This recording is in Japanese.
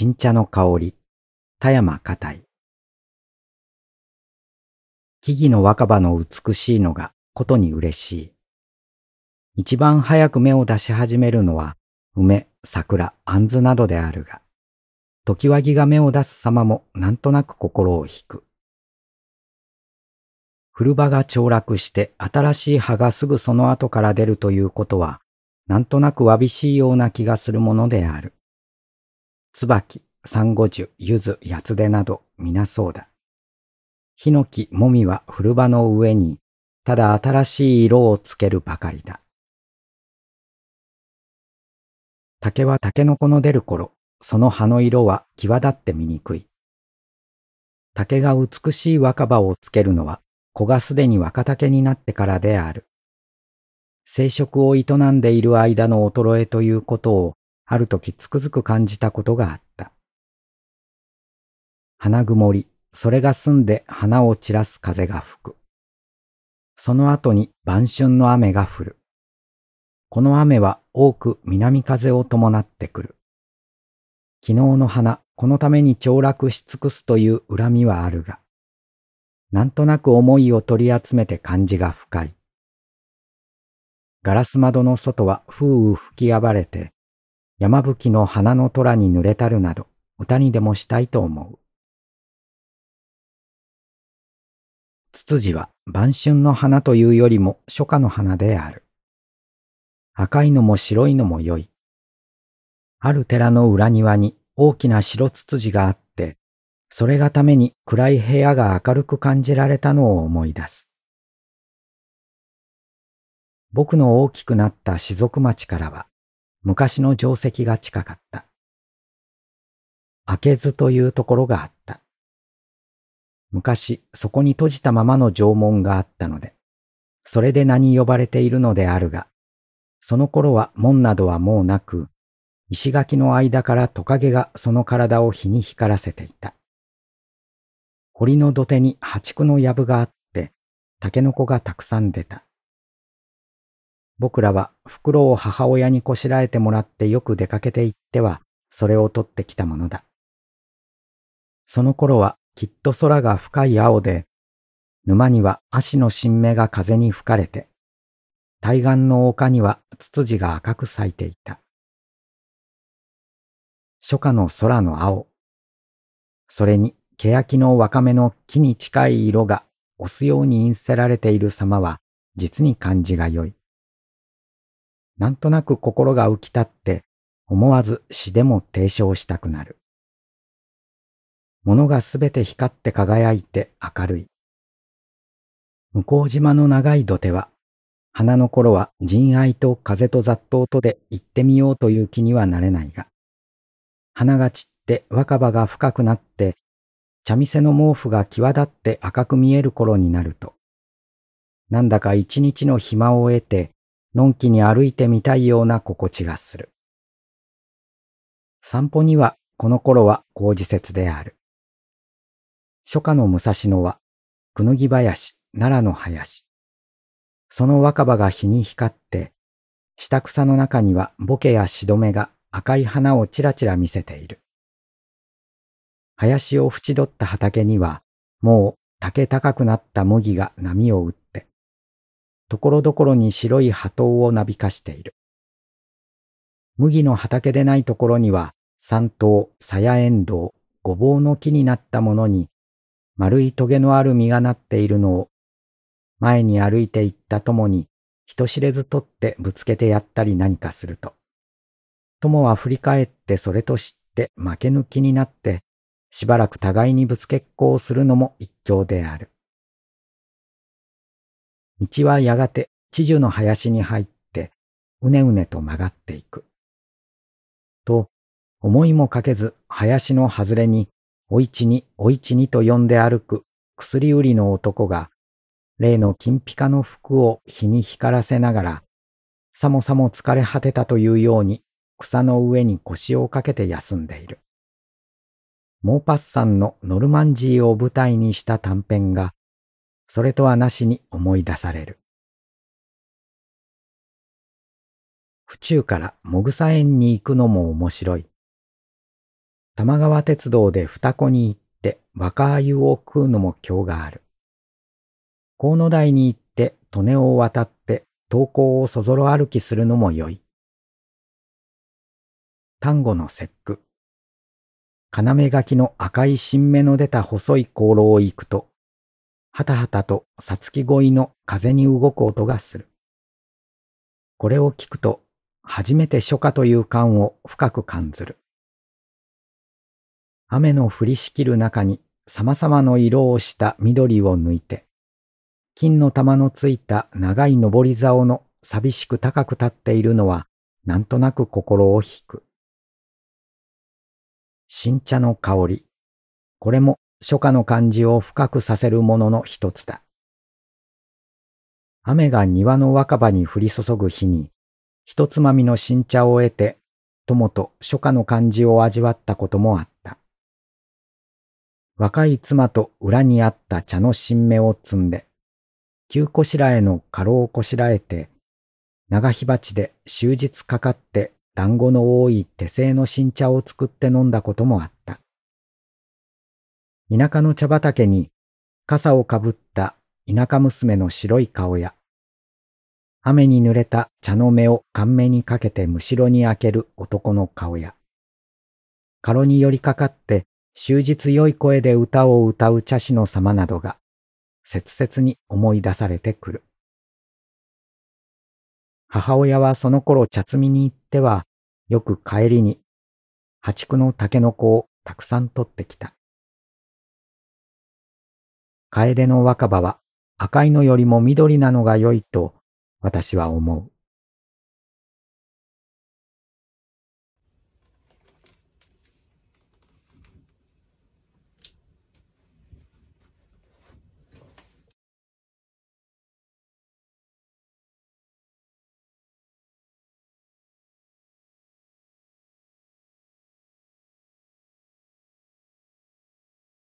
新茶の香り、田山家い。木々の若葉の美しいのがことに嬉しい。一番早く芽を出し始めるのは、梅、桜、杏ずなどであるが、時わぎが芽を出す様もなんとなく心を引く。古葉が凋落して新しい葉がすぐその後から出るということは、なんとなくわびしいような気がするものである。椿、三五樹、柚子、八つでなど皆そうだ。ヒノキ、モミは古葉の上に、ただ新しい色をつけるばかりだ。竹は竹の子の出る頃、その葉の色は際立って醜い。竹が美しい若葉をつけるのは、子がすでに若竹になってからである。生殖を営んでいる間の衰えということをある時つくづく感じたことがあった。花曇り、それが澄んで花を散らす風が吹く。その後に晩春の雨が降る。この雨は多く南風を伴ってくる。昨日の花、このために凋落し尽くすという恨みはあるが、なんとなく思いを取り集めて感じが深い。ガラス窓の外は風雨吹き暴れて、山吹の花の虎に濡れたるなど、歌にでもしたいと思う。ツツジは晩春の花というよりも初夏の花である。赤いのも白いのも良い。ある寺の裏庭に大きな白ツツジがあって、それがために暗い部屋が明るく感じられたのを思い出す。僕の大きくなった士族町からは、昔の定石が近かった。開けずというところがあった。昔そこに閉じたままの縄文があったので、それで名に呼ばれているのであるが、その頃は門などはもうなく、石垣の間からトカゲがその体を火に光らせていた。堀の土手に破竹の藪があって、タケノコがたくさん出た。僕らは袋を母親にこしらえてもらってよく出かけて行っては、それを取ってきたものだ。その頃はきっと空が深い青で、沼には足の新芽が風に吹かれて、対岸の丘にはツツジが赤く咲いていた。初夏の空の青。それに、欅の若めの木に近い色が押すように印せられている様は、実に感じが良い。なんとなく心が浮き立って、思わず詩でも提唱したくなる。物がすべて光って輝いて明るい。向島の長い土手は、花の頃は人愛と風と雑踏とで行ってみようという気にはなれないが、花が散って若葉が深くなって、茶店の毛布が際立って赤く見える頃になると、なんだか一日の暇を得て、のんきに歩いてみたいような心地がする。散歩にはこの頃は工事節である。初夏の武蔵野は、くぬぎ林、奈良の林。その若葉が日に光って、下草の中にはボケやしどめが赤い花をちらちら見せている。林を縁取った畑には、もう竹高くなった麦が波を打って、ところどころに白い波頭をなびかしている。麦の畑でないところには、山頭、鞘遠藤、ごぼうの木になったものに、丸い棘のある実がなっているのを、前に歩いて行ったともに、人知れず取ってぶつけてやったり何かすると。友は振り返ってそれと知って負け抜きになって、しばらく互いにぶつけっこをするのも一興である。道はやがて地樹の林に入って、うねうねと曲がっていく。と、思いもかけず林の外れに、おいちにおいちにと呼んで歩く薬売りの男が、例の金ピカの服を日に光らせながら、さもさも疲れ果てたというように草の上に腰をかけて休んでいる。モーパッサンのノルマンジーを舞台にした短編が、それとはなしに思い出される。府中からもぐさ園に行くのも面白い。玉川鉄道で二子に行って若鮎を食うのも今日がある。河野台に行って利根を渡って東港をそぞろ歩きするのも良い。単語の節句。金目書きの赤い新芽の出た細い香炉を行くとはたはたとさつき恋の風に動く音がする。これを聞くと、初めて初夏という感を深く感ずる。雨の降りしきる中に様々の色をした緑を抜いて、金の玉のついた長い上り竿の寂しく高く立っているのは、なんとなく心を引く。新茶の香り。これも初夏の感じを深くさせるものの一つだ。雨が庭の若葉に降り注ぐ日に、ひとつまみの新茶を得て、友と初夏の感じを味わったこともあった。若い妻と裏にあった茶の新芽を摘んで、旧こしらえの過労こしらえて、長火鉢で終日かかって団子の多い手製の新茶を作って飲んだこともあった。田舎の茶畑に傘をかぶった田舎娘の白い顔や、雨に濡れた茶の芽を寒目にかけてむしろに開ける男の顔や、カロに寄りかかって終日良い声で歌を歌う茶師の様などが、切々に思い出されてくる。母親はその頃茶摘みに行っては、よく帰りに、破竹の竹の子をたくさん取ってきた。楓の若葉は赤いのよりも緑なのが良いと私は思う。